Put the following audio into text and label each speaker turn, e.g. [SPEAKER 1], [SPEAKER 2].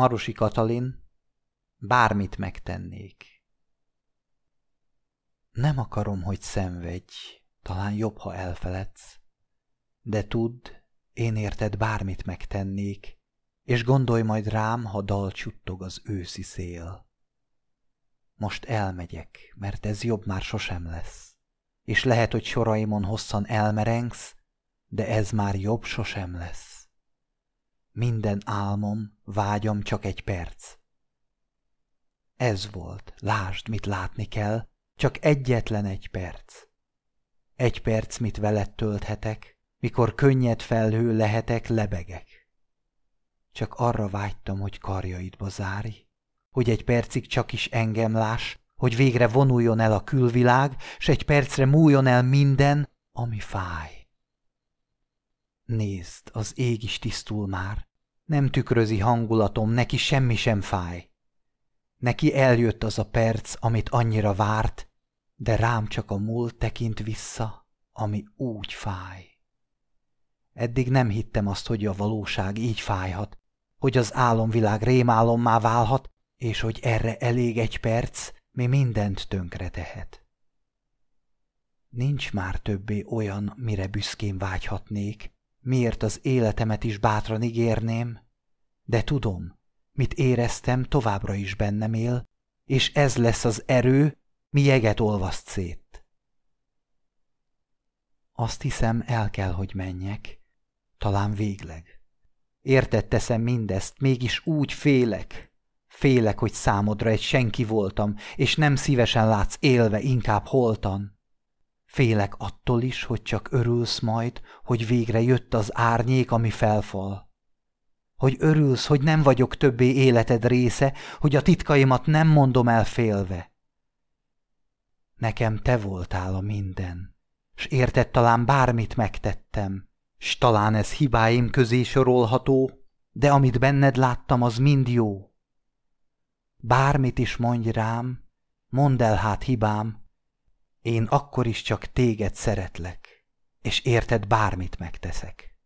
[SPEAKER 1] Marosi Katalin, bármit megtennék. Nem akarom, hogy szenvedj, talán jobb, ha elfeledsz, de tudd, én érted bármit megtennék, és gondolj majd rám, ha dal csuttog az őszi szél. Most elmegyek, mert ez jobb már sosem lesz, és lehet, hogy soraimon hosszan elmerengsz, de ez már jobb sosem lesz. Minden álmom, vágyam csak egy perc. Ez volt, lásd, mit látni kell, csak egyetlen egy perc. Egy perc, mit veled tölthetek, mikor könnyed felhő lehetek, lebegek. Csak arra vágytam, hogy karjaidba zárj, hogy egy percig csak is engem láss, hogy végre vonuljon el a külvilág, s egy percre múljon el minden, ami fáj. Nézd, az ég is tisztul már. Nem tükrözi hangulatom, neki semmi sem fáj. Neki eljött az a perc, amit annyira várt, de rám csak a múlt tekint vissza, ami úgy fáj. Eddig nem hittem azt, hogy a valóság így fájhat, hogy az álomvilág rémálommá válhat, és hogy erre elég egy perc, mi mindent tönkre tehet. Nincs már többé olyan, mire büszkén vágyhatnék, miért az életemet is bátran ígérném, de tudom, mit éreztem továbbra is bennem él, és ez lesz az erő, mi jeget olvaszt szét. Azt hiszem, el kell, hogy menjek, talán végleg. Értett teszem mindezt, mégis úgy félek. Félek, hogy számodra egy senki voltam, és nem szívesen látsz élve, inkább holtan. Félek attól is, hogy csak örülsz majd, hogy végre jött az árnyék, ami felfal. Hogy örülsz, hogy nem vagyok többé életed része, hogy a titkaimat nem mondom el félve. Nekem te voltál a minden, s érted talán bármit megtettem, s talán ez hibáim közé sorolható, de amit benned láttam, az mind jó. Bármit is mondj rám, mondd el hát hibám, én akkor is csak téged szeretlek, és érted bármit megteszek.